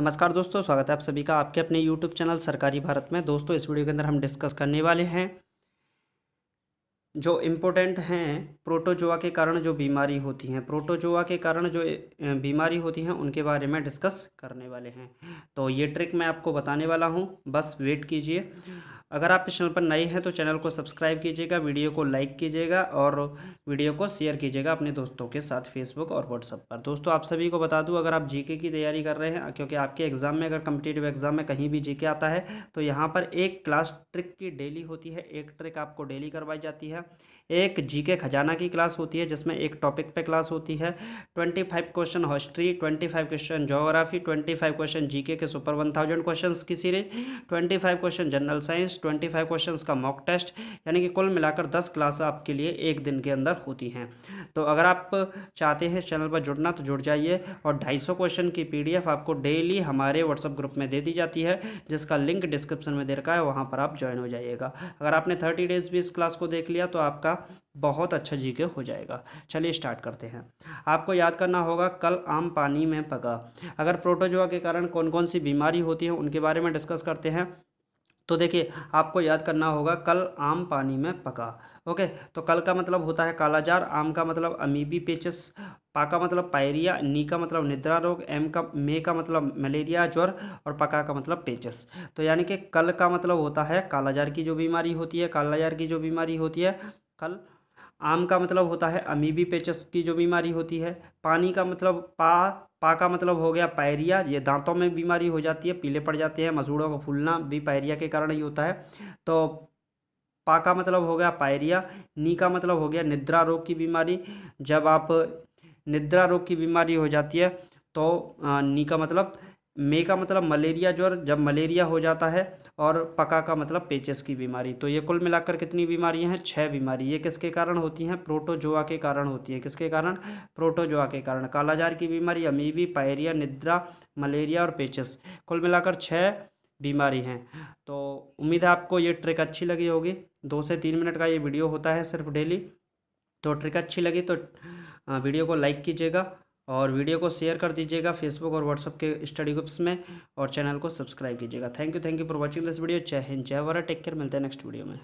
नमस्कार दोस्तों स्वागत है आप सभी का आपके अपने यूट्यूब चैनल सरकारी भारत में दोस्तों इस वीडियो के अंदर हम डिस्कस करने वाले हैं जो इम्पोर्टेंट हैं प्रोटोजोआ के कारण जो बीमारी होती हैं प्रोटोजोआ के कारण जो बीमारी होती हैं उनके बारे में डिस्कस करने वाले हैं तो ये ट्रिक मैं आपको बताने वाला हूँ बस वेट कीजिए अगर आप इस चैनल पर नए हैं तो चैनल को सब्सक्राइब कीजिएगा वीडियो को लाइक कीजिएगा और वीडियो को शेयर कीजिएगा अपने दोस्तों के साथ फेसबुक और व्हाट्सअप पर दोस्तों आप सभी को बता दूं अगर आप जीके की तैयारी कर रहे हैं क्योंकि आपके एग्ज़ाम में अगर कम्पिटेटिव एग्ज़ाम में कहीं भी जीके आता है तो यहाँ पर एक क्लास ट्रिक की डेली होती है एक ट्रिक आपको डेली करवाई जाती है एक जीके खजाना की क्लास होती है जिसमें एक टॉपिक पे क्लास होती है twenty five question history twenty five question geography twenty five question G K super one thousand question की series twenty five question general science twenty five question का मॉक टेस्ट यानी कि कुल मिलाकर दस क्लास आपके लिए एक दिन के अंदर होती हैं तो अगर आप चाहते हैं चैनल पर जुड़ना तो जुड़ जाइए और ढाई क्वेश्चन की पी आपको डेली हमारे व्हाट्सअप ग्रुप में दे दी जाती है जिसका लिंक डिस्क्रिप्शन में दे रखा है वहाँ पर आप ज्वाइन हो जाइएगा अगर आपने थर्टी डेज़ भी इस क्लास को देख लिया तो आपका बहुत अच्छा जीके हो जाएगा चलिए स्टार्ट करते हैं आपको याद करना होगा कल आम पानी में पका अगर प्रोटोजोआ के कारण कौन कौन सी बीमारी होती है उनके बारे में डिस्कस करते हैं तो देखिए आपको याद करना होगा कल आम पानी में पका ओके तो कल का मतलब होता है कालाजार आम का मतलब अमीबी पेचस पा का मतलब पायरिया नी का मतलब निद्रा रोग एम का मे का मतलब मलेरिया ज्वर और पका का मतलब पेचस तो यानी कि कल का मतलब होता है कालाजार की जो बीमारी होती है कालाजार की जो बीमारी होती है कल आम का मतलब होता है अमीबी पेचस की जो बीमारी होती है पानी का मतलब पा पा का मतलब हो गया पायरिया ये दांतों में बीमारी हो जाती है पीले पड़ जाते हैं मसूड़ों का फूलना भी पायरिया के कारण ही होता है तो पा का मतलब हो गया पायरिया नी का मतलब हो गया निद्रा रोग की बीमारी जब आप निद्रा रोग की बीमारी हो जाती है तो नी का मतलब मे का मतलब मलेरिया ज्वर जब मलेरिया हो जाता है और पका का मतलब पेचस की बीमारी तो ये कुल मिलाकर कितनी बीमारियां हैं छः बीमारी ये किसके कारण होती हैं प्रोटोजोआ के कारण होती हैं किसके कारण प्रोटोजोआ के कारण कालाजार की बीमारी अमीबी पायरिया निद्रा मलेरिया और पेचस कुल मिलाकर छः बीमारी हैं तो उम्मीद है आपको ये ट्रिक अच्छी लगी होगी दो से तीन मिनट का ये वीडियो होता है सिर्फ डेली तो ट्रिक अच्छी लगी तो वीडियो को लाइक कीजिएगा और वीडियो को शेयर कर दीजिएगा फेसबुक और व्हाट्सअप के स्टडी ग्रुप्स में और चैनल को सब्सक्राइब कीजिएगा thank you thank you for watching this video जय हिंद जय वारा टेक केयर मिलते हैं नेक्स्ट वीडियो में